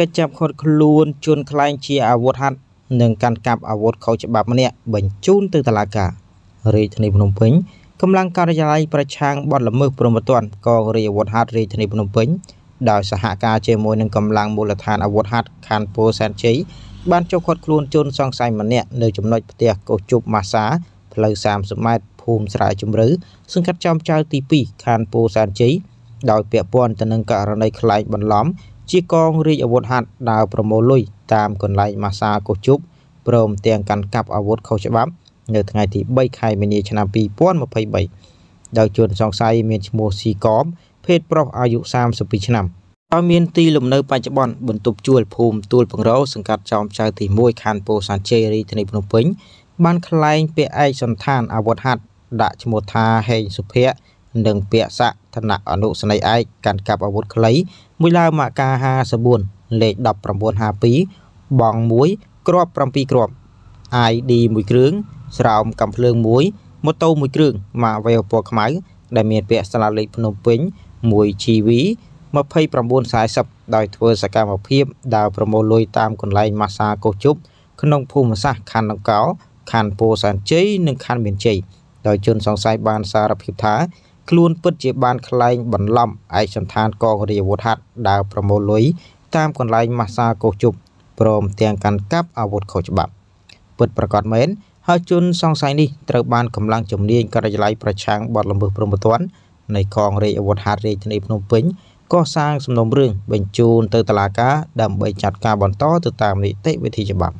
កិច្ចចាប់ឃាត់ខ្លួនជួនខ្លែងជាអាវុធហត្ថនិងកាន់កាប់អាវុធខុសច្បាប់ម្នាក់បញ្ជូនទៅតុលាការរាជធានីភ្នំពេញកម្លាំងការិយាល័យប្រឆាំងបទល្មើសព្រហ្មទណ្ឌកងរាជអាវុធហត្ថរាជធានីភ្នំពេញដោយសហការជាមួយនឹងកម្លាំងមូលដ្ឋានអាវុធហត្ថខណ្ឌពោធិ៍សែនជ័យបានចុះឃាត់ខ្លួនជនសង្ស័យម្នាក់នៅចំណុចផ្ទះកោះជប់ម៉ាសាផ្លូវ30ម៉ែត្រភូមិស្រែជំរៅសង្កាត់ចំចៅទី2ខណ្ឌពោធិ៍សែនជ័យដោយពាក់ព័ន្ធទៅនឹងករណីខ្លែងបន្លំជាកងរាជអាវុធហត្ថដើរប្រមូលលុយតាមកន្លែងម៉ាសាកោះជប់ព្រមទាំងកាន់កាប់អាវុធខុសច្បាប់នៅថ្ងៃទី3ខែមីនាឆ្នាំ2023ដោយជនសង្ស័យមានឈ្មោះស៊ីកមភេទប្រុសអាយុ32ឆ្នាំដោយមានទីលំនៅបច្ចុប្បន្នបន្ទប់ជួលភូមិទួលបង្រោសង្កាត់ចោមចៅទី1ខណ្ឌពោធិ៍សាត់ជ័យរាជធានីភ្នំពេញបានក្លែងពាក្យឯកសន្តានអាវុធហត្ថដាក់ឈ្មោះថាហេងសុភ័ក្រនិងពាក្យស័ក្តិឋានៈអនុស្នេហ៍ឯកកាន់កាប់អាវុធខ្លីមួយឡាវម៉ាកា54លេខ1952បង1គ្រាប់7គ្រាប់ ID 1គ្រឿងស្រោមកំភ្លើង1ម៉ូតូ1គ្រឿងម៉ាវែលពណ៌ខ្មៅដែលមានពាក្យស្លាកលេខភ្នំពេញ 1GV 2940ដោយធ្វើសកម្មភាពដើរប្រមូលលុយតាមកន្លែងម៉ាសាកោះជប់ក្នុងភូមិសាស្ត្រខណ្ឌដង្កោខណ្ឌពោធិ៍សែនជ័យនិងខណ្ឌមានជ័យដោយជនសង្ស័យបានសារភាពថាខ្លួនពិតជាបានខ្លែងបន្លំឯកសន្តានកងរាជអាវុធហត្ថដើរប្រមូលលុយតាមកន្លែងម៉ាសាកោះជប់ព្រមទាំងកាន់កាប់អាវុធខុសច្បាប់ពិតប្រាកដមែនហើយជនសង្ស័យនេះត្រូវបានកម្លាំងជំនាញការិយាល័យប្រឆាំងបទល្មើសព្រហ្មទណ្ឌនៃកងរាជអាវុធហត្ថរាជធានីភ្នំពេញកសាងសំណុំរឿងបញ្ជូនទៅតុលាការដើម្បីចាត់ការបន្តទៅតាមនីតិវិធីច្បាប់